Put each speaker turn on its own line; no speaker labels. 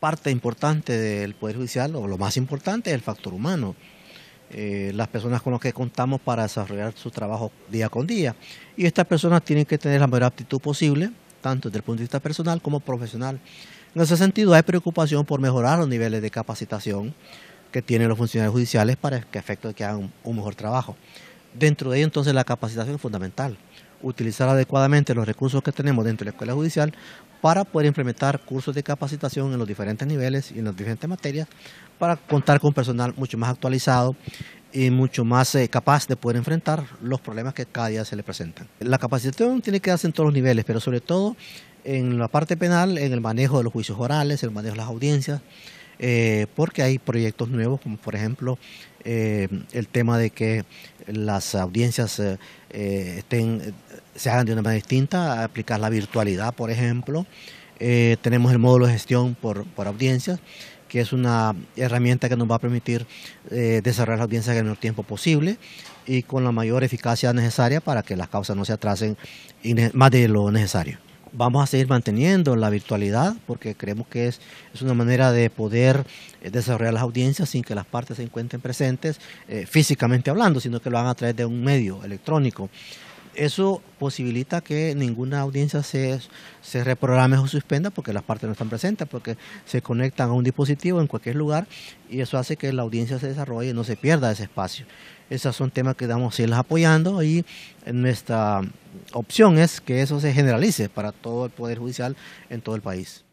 parte importante del Poder Judicial, o lo más importante, es el factor humano. Eh, las personas con las que contamos para desarrollar su trabajo día con día. Y estas personas tienen que tener la mayor aptitud posible, tanto desde el punto de vista personal como profesional. En ese sentido, hay preocupación por mejorar los niveles de capacitación que tienen los funcionarios judiciales para que efecto que hagan un mejor trabajo. Dentro de ello, entonces, la capacitación es fundamental. Utilizar adecuadamente los recursos que tenemos dentro de la escuela judicial para poder implementar cursos de capacitación en los diferentes niveles y en las diferentes materias, para contar con personal mucho más actualizado y mucho más eh, capaz de poder enfrentar los problemas que cada día se le presentan. La capacitación tiene que darse en todos los niveles, pero sobre todo en la parte penal, en el manejo de los juicios orales, el manejo de las audiencias, eh, porque hay proyectos nuevos, como por ejemplo eh, el tema de que las audiencias eh, eh, se hagan de una manera distinta, aplicar la virtualidad, por ejemplo. Eh, tenemos el módulo de gestión por, por audiencias, que es una herramienta que nos va a permitir desarrollar la audiencia en el menor tiempo posible y con la mayor eficacia necesaria para que las causas no se atrasen más de lo necesario vamos a seguir manteniendo la virtualidad porque creemos que es, una manera de poder eh, desarrollar las audiencias sin que las partes se encuentren presentes eh, físicamente hablando, sino que lo hagan a través de un medio electrónico. Eso posibilita que ninguna audiencia se, se reprograme o suspenda porque las partes no están presentes, porque se conectan a un dispositivo en cualquier lugar y eso hace que la audiencia se desarrolle y no se pierda ese espacio. Esos son temas que damos a irlas apoyando y en nuestra opción es que eso se generalice para todo el Poder Judicial en todo el país.